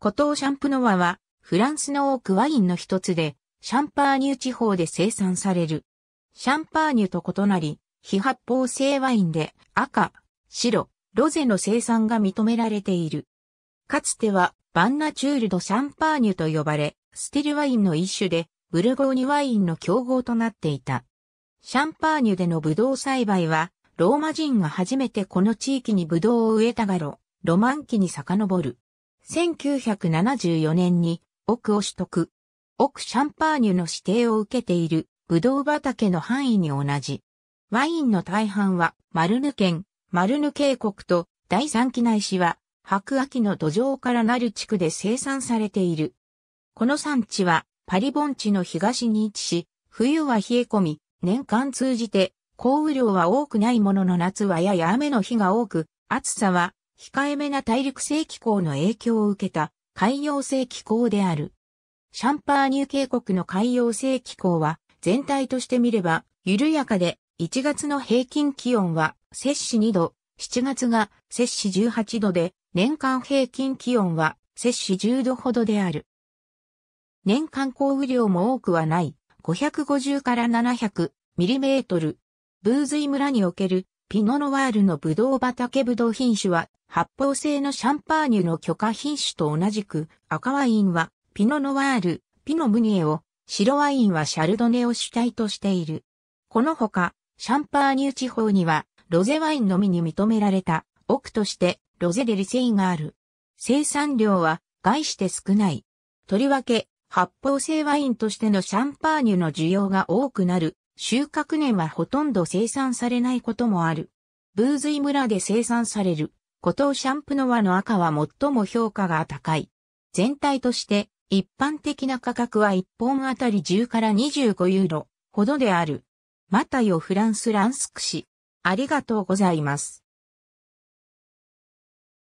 古島シャンプノワは、フランスの多くワインの一つで、シャンパーニュ地方で生産される。シャンパーニュと異なり、非発泡性ワインで赤、白、ロゼの生産が認められている。かつては、バンナチュールドシャンパーニュと呼ばれ、スティルワインの一種で、ブルゴーニュワインの競合となっていた。シャンパーニュでのブドウ栽培は、ローマ人が初めてこの地域にブドウを植えたがろ、ロマン期に遡る。1974年に奥を取得。奥シャンパーニュの指定を受けているブドウ畑の範囲に同じ。ワインの大半はマルヌ県、マルヌ渓谷と第三期内市は白亜紀の土壌からなる地区で生産されている。この産地はパリ盆地の東に位置し、冬は冷え込み、年間通じて降雨量は多くないものの夏はやや雨の日が多く、暑さは控えめな大陸性気候の影響を受けた海洋性気候である。シャンパーニュ渓谷の海洋性気候は全体として見れば緩やかで1月の平均気温は摂氏2度、7月が摂氏18度で年間平均気温は摂氏10度ほどである。年間降雨量も多くはない550から700ミリメートル。ブーズイ村におけるピノノワールのブドウ畑ブドウ品種は発泡性のシャンパーニュの許可品種と同じく、赤ワインはピノノワール、ピノムニエを、白ワインはシャルドネを主体としている。このほか、シャンパーニュ地方には、ロゼワインのみに認められた、奥として、ロゼデリセイがある。生産量は、概して少ない。とりわけ、発泡性ワインとしてのシャンパーニュの需要が多くなる、収穫年はほとんど生産されないこともある。ブーズイ村で生産される古藤シャンプノワの赤は最も評価が高い。全体として一般的な価格は1本あたり10から25ユーロほどである。またよフランスランスクシ。ありがとうございます。